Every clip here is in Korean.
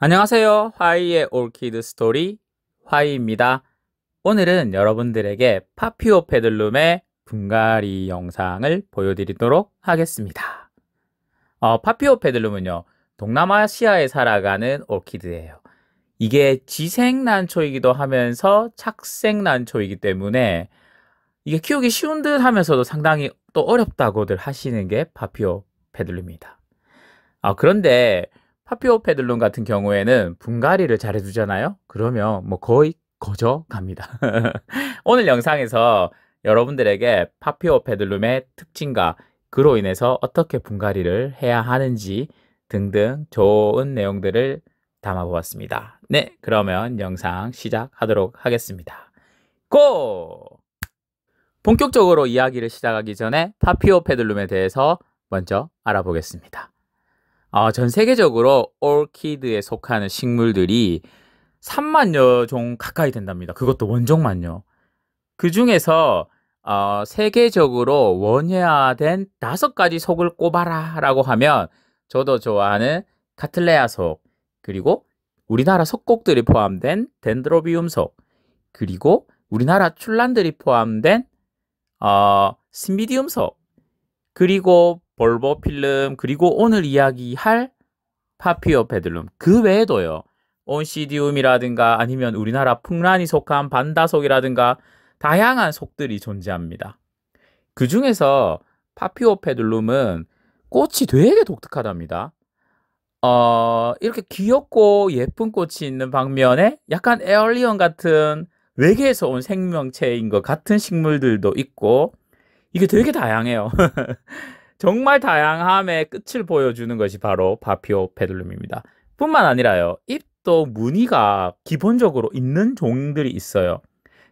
안녕하세요. 화이의 올키드 스토리 화이입니다. 오늘은 여러분들에게 파피오 페들룸의 분갈이 영상을 보여드리도록 하겠습니다. 어, 파피오 페들룸은요. 동남아시아에 살아가는 올키드예요. 이게 지생난초이기도 하면서 착생난초이기 때문에 이게 키우기 쉬운 듯 하면서도 상당히 또 어렵다고들 하시는 게 파피오 페들룸입니다. 아, 그런데 파피오 페들룬 같은 경우에는 분갈이를 잘해주잖아요. 그러면 뭐 거의 거저 갑니다. 오늘 영상에서 여러분들에게 파피오 페들룸의 특징과 그로 인해서 어떻게 분갈이를 해야 하는지 등등 좋은 내용들을 담아보았습니다. 네, 그러면 영상 시작하도록 하겠습니다. 고! 본격적으로 이야기를 시작하기 전에 파피오 페들룸에 대해서 먼저 알아보겠습니다. 아, 전 세계적으로 올키드에 속하는 식물들이 3만여 종 가까이 된답니다. 그것도 원종만요. 그 중에서 어, 세계적으로 원예화된 다섯 가지 속을 꼽아라라고 하면 저도 좋아하는 카틀레아 속 그리고 우리나라 속곡들이 포함된 덴드로비움 속 그리고 우리나라 출란들이 포함된 어, 스미디움 속 그리고 볼보 필름, 그리고 오늘 이야기할 파피오 페들룸. 그 외에도요. 온시디움이라든가 아니면 우리나라 풍란이 속한 반다속이라든가 다양한 속들이 존재합니다. 그 중에서 파피오 페들룸은 꽃이 되게 독특하답니다. 어, 이렇게 귀엽고 예쁜 꽃이 있는 방면에 약간 에얼리언 같은 외계에서 온 생명체인 것 같은 식물들도 있고 이게 되게 다양해요. 정말 다양함의 끝을 보여주는 것이 바로 바피오 페들룸입니다. 뿐만 아니라요. 잎도 무늬가 기본적으로 있는 종들이 있어요.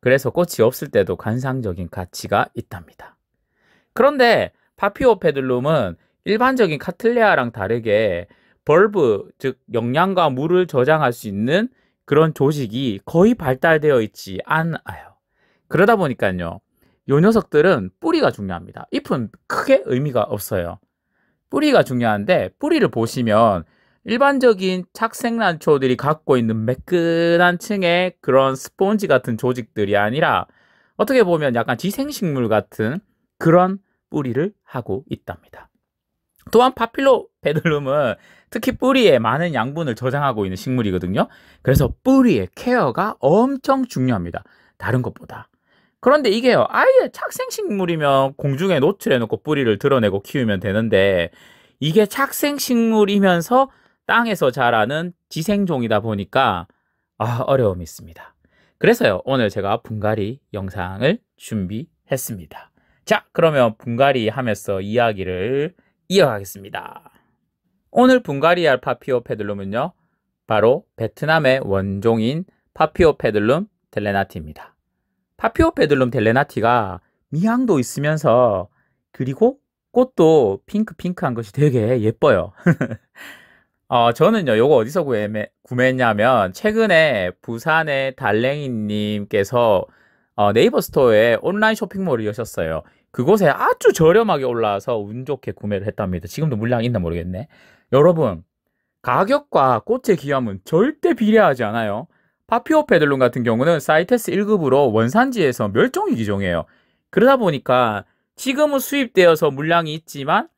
그래서 꽃이 없을 때도 관상적인 가치가 있답니다. 그런데 파피오 페들룸은 일반적인 카틀레아랑 다르게 벌브, 즉 영양과 물을 저장할 수 있는 그런 조직이 거의 발달되어 있지 않아요. 그러다 보니까요. 요 녀석들은 뿌리가 중요합니다. 잎은 크게 의미가 없어요. 뿌리가 중요한데 뿌리를 보시면 일반적인 착생난초들이 갖고 있는 매끈한 층의 그런 스폰지 같은 조직들이 아니라 어떻게 보면 약간 지생식물 같은 그런 뿌리를 하고 있답니다. 또한 파필로 베들룸은 특히 뿌리에 많은 양분을 저장하고 있는 식물이거든요. 그래서 뿌리의 케어가 엄청 중요합니다. 다른 것보다. 그런데 이게요. 아예 착생식물이면 공중에 노출해놓고 뿌리를 드러내고 키우면 되는데 이게 착생식물이면서 땅에서 자라는 지생종이다 보니까 아, 어려움이 있습니다. 그래서요. 오늘 제가 분갈이 영상을 준비했습니다. 자, 그러면 분갈이 하면서 이야기를 이어가겠습니다. 오늘 분갈이할 파피오 페들룸은요. 바로 베트남의 원종인 파피오 페들룸 델레나티입니다. 파피오 페들룸 델레나티가 미향도 있으면서 그리고 꽃도 핑크핑크한 것이 되게 예뻐요. 어, 저는요, 요거 어디서 구매, 구매했냐면, 최근에 부산의 달랭이님께서 어, 네이버 스토어에 온라인 쇼핑몰을 여셨어요. 그곳에 아주 저렴하게 올라와서 운 좋게 구매를 했답니다. 지금도 물량이 있나 모르겠네. 여러분, 가격과 꽃의 귀함은 절대 비례하지 않아요. 파피오페들론 같은 경우는 사이테스 1급으로 원산지에서 멸종위 기종이에요. 그러다 보니까 지금은 수입되어서 물량이 있지만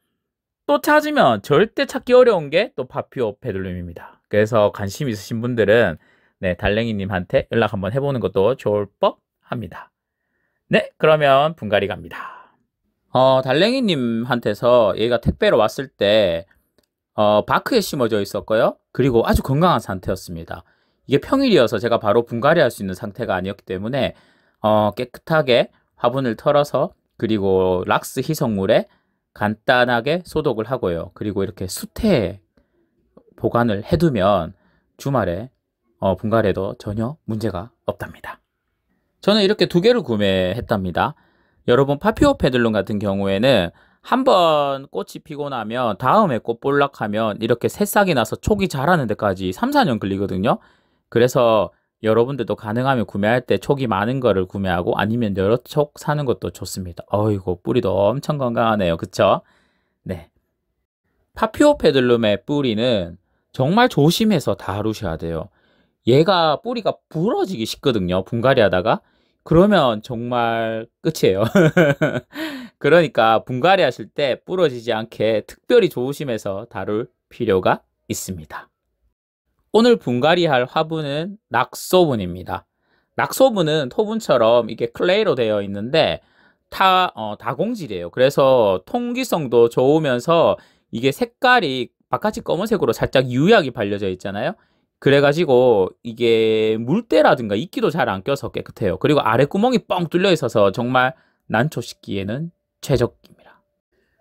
또 찾으면 절대 찾기 어려운 게 또 파피오페들룸입니다. 그래서 관심 있으신 분들은 네, 달랭이님한테 연락 한번 해보는 것도 좋을 법 합니다. 네, 그러면 분갈이 갑니다. 어, 달랭이님한테서 얘가 택배로 왔을 때, 어, 바크에 심어져 있었고요. 그리고 아주 건강한 상태였습니다. 이게 평일이어서 제가 바로 분갈이 할 수 있는 상태가 아니었기 때문에 어, 깨끗하게 화분을 털어서 그리고 락스 희석물에 간단하게 소독을 하고요. 그리고 이렇게 수태에 보관을 해두면 주말에 어, 분갈이도 전혀 문제가 없답니다. 저는 이렇게 두 개를 구매했답니다. 여러분 파피오 페들론 같은 경우에는 한 번 꽃이 피고 나면 다음에 꽃 볼락하면 이렇게 새싹이 나서 촉이 자라는 데까지 3, 4년 걸리거든요. 그래서 여러분들도 가능하면 구매할 때 촉이 많은 거를 구매하고 아니면 여러 촉 사는 것도 좋습니다. 어이고 뿌리도 엄청 건강하네요. 그쵸? 네. 파피오 페들룸의 뿌리는 정말 조심해서 다루셔야 돼요. 얘가 뿌리가 부러지기 쉽거든요. 분갈이 하다가. 그러면 정말 끝이에요. 그러니까 분갈이 하실 때 부러지지 않게 특별히 조심해서 다룰 필요가 있습니다. 오늘 분갈이 할 화분은 낙소분입니다. 낙소분은 토분처럼 이게 클레이로 되어 있는데 타, 어, 다공질이에요. 그래서 통기성도 좋으면서 이게 색깔이 바깥이 검은색으로 살짝 유약이 발려져 있잖아요. 그래가지고 이게 물때라든가 이끼도 잘 안 껴서 깨끗해요. 그리고 아래 구멍이 뻥 뚫려 있어서 정말 난초식기에는 최적입니다.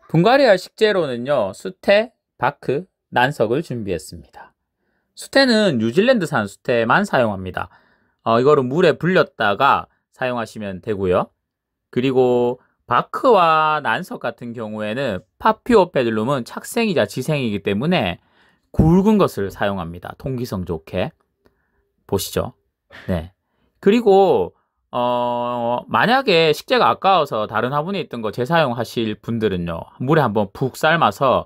분갈이할 식재료는요. 수태, 바크, 난석을 준비했습니다. 수태는 뉴질랜드산 수태만 사용합니다. 어, 이거를 물에 불렸다가 사용하시면 되고요. 그리고 바크와 난석 같은 경우에는 파피오페들룸은 착생이자 지생이기 때문에 굵은 것을 사용합니다. 통기성 좋게. 보시죠. 네. 그리고 어, 만약에 식재가 아까워서 다른 화분에 있던 거 재사용하실 분들은요. 물에 한번 푹 삶아서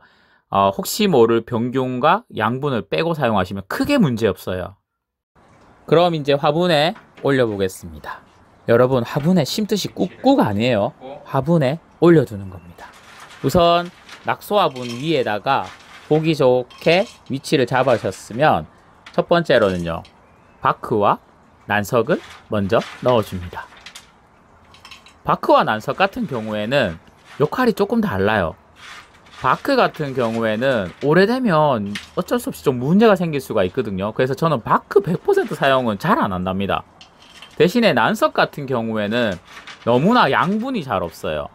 어, 혹시 모를 변경과 양분을 빼고 사용하시면 크게 문제 없어요. 그럼 이제 화분에 올려보겠습니다. 여러분 화분에 심듯이 꾹꾹 아니에요. 화분에 올려두는 겁니다. 우선 낙소 화분 위에다가 보기 좋게 위치를 잡으셨으면 첫 번째로는요. 바크와 난석을 먼저 넣어줍니다. 바크와 난석 같은 경우에는 역할이 조금 달라요. 바크 같은 경우에는 오래되면 어쩔 수 없이 좀 문제가 생길 수가 있거든요. 그래서 저는 바크 100% 사용은 잘 안 한답니다. 대신에 난석 같은 경우에는 너무나 양분이 잘 없어요.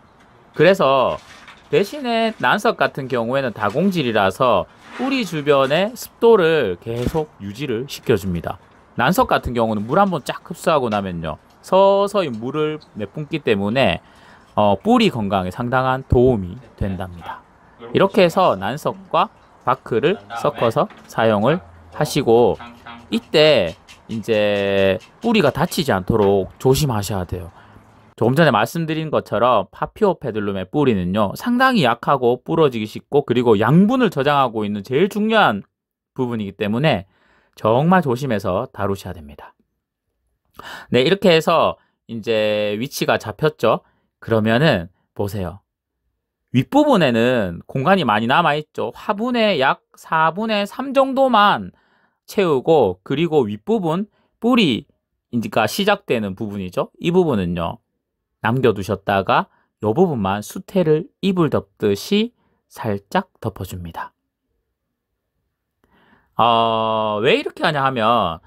그래서 대신에 난석 같은 경우에는 다공질이라서 뿌리 주변의 습도를 계속 유지를 시켜줍니다. 난석 같은 경우는 물 한번 쫙 흡수하고 나면요. 서서히 물을 내뿜기 때문에 어, 뿌리 건강에 상당한 도움이 된답니다. 이렇게 해서 난석과 바크를 섞어서 사용을 하시고 이때 이제 뿌리가 다치지 않도록 조심하셔야 돼요. 조금 전에 말씀드린 것처럼 파피오 페들룸의 뿌리는요 상당히 약하고 부러지기 쉽고 그리고 양분을 저장하고 있는 제일 중요한 부분이기 때문에 정말 조심해서 다루셔야 됩니다. 네 이렇게 해서 이제 위치가 잡혔죠. 그러면은 보세요. 윗부분에는 공간이 많이 남아있죠. 화분의 약 4분의 3 정도만 채우고 그리고 윗부분 뿌리 그러니까 시작되는 부분이죠. 이 부분은요. 남겨두셨다가 이 부분만 수태를 이불 덮듯이 살짝 덮어줍니다. 어, 왜 이렇게 하냐 하면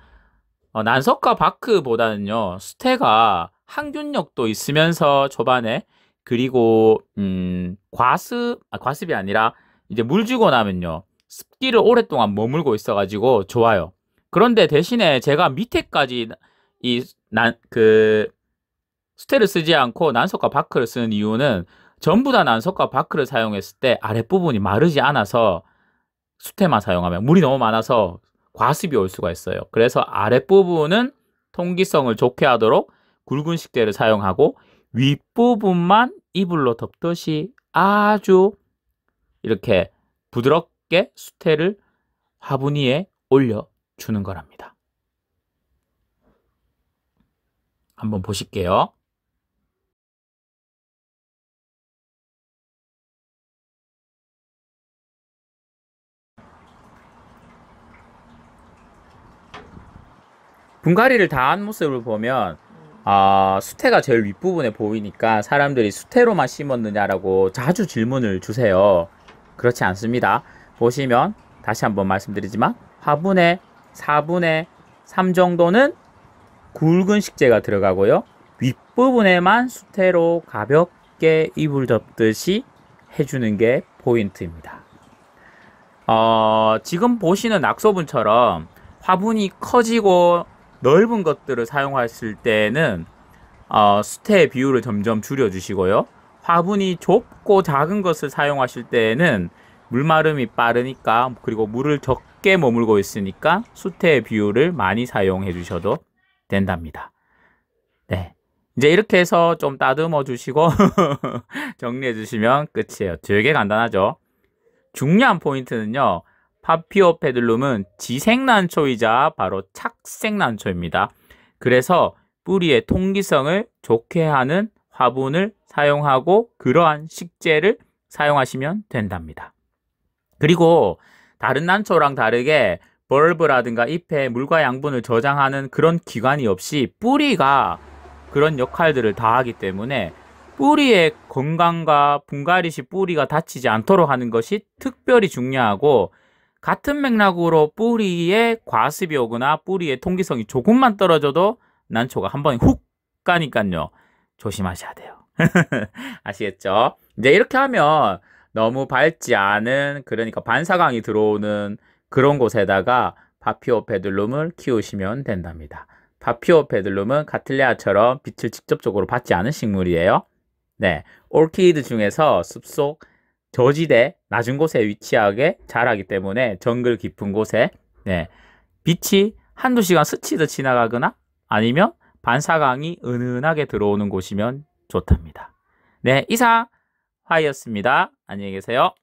어, 난석과 바크보다는요. 수태가 항균력도 있으면서 초반에 그리고 음, 과습 아, 과습이 아니라 이제 물 주고 나면요 습기를 오랫동안 머물고 있어가지고 좋아요. 그런데 대신에 제가 밑에까지 이 난그스태를 쓰지 않고 난석과 바크를 쓰는 이유는 전부 다 난석과 바크를 사용했을 때 아랫부분이 마르지 않아서 수태만 사용하면 물이 너무 많아서 과습이 올 수가 있어요. 그래서 아랫부분은 통기성을 좋게 하도록 굵은 식재를 사용하고 윗부분만 이불로 덮듯이 아주 이렇게 부드럽게 수태를 화분 위에 올려주는 거랍니다. 한번 보실게요. 분갈이를 다 한 모습을 보면 어, 수태가 제일 윗부분에 보이니까 사람들이 수태로만 심었느냐라고 자주 질문을 주세요. 그렇지 않습니다. 보시면 다시 한번 말씀드리지만 화분에 4분의 3 정도는 굵은 식재가 들어가고요. 윗부분에만 수태로 가볍게 이불 접듯이 해주는 게 포인트입니다. 어, 지금 보시는 낙서분처럼 화분이 커지고 넓은 것들을 사용하실 때는 어, 수태의 비율을 점점 줄여주시고요. 화분이 좁고 작은 것을 사용하실 때에는 물마름이 빠르니까 그리고 물을 적게 머물고 있으니까 수태의 비율을 많이 사용해 주셔도 된답니다. 네. 이제 이렇게 해서 좀 따듬어 주시고 정리해 주시면 끝이에요. 되게 간단하죠. 중요한 포인트는요. 파피오페들룸은 지생난초이자 바로 착색난초입니다. 그래서 뿌리의 통기성을 좋게 하는 화분을 사용하고 그러한 식재를 사용하시면 된답니다. 그리고 다른 난초랑 다르게 벌브라든가 잎에 물과 양분을 저장하는 그런 기관이 없이 뿌리가 그런 역할들을 다 하기 때문에 뿌리의 건강과 분갈이시 뿌리가 다치지 않도록 하는 것이 특별히 중요하고 같은 맥락으로 뿌리의 과습이 오거나 뿌리의 통기성이 조금만 떨어져도 난초가 한 번에 훅 가니까요. 조심하셔야 돼요. 아시겠죠? 이제 이렇게 하면 너무 밝지 않은 그러니까 반사광이 들어오는 그런 곳에다가 바피오 페들룸을 키우시면 된답니다. 바피오 페들룸은 가틀레아처럼 빛을 직접적으로 받지 않은 식물이에요. 네, 올키드 중에서 숲속 저지대 낮은 곳에 위치하게 자라기 때문에 정글 깊은 곳에 네, 빛이 한두 시간 스치듯 지나가거나 아니면 반사광이 은은하게 들어오는 곳이면 좋답니다. 네, 이상 화이였습니다. 안녕히 계세요.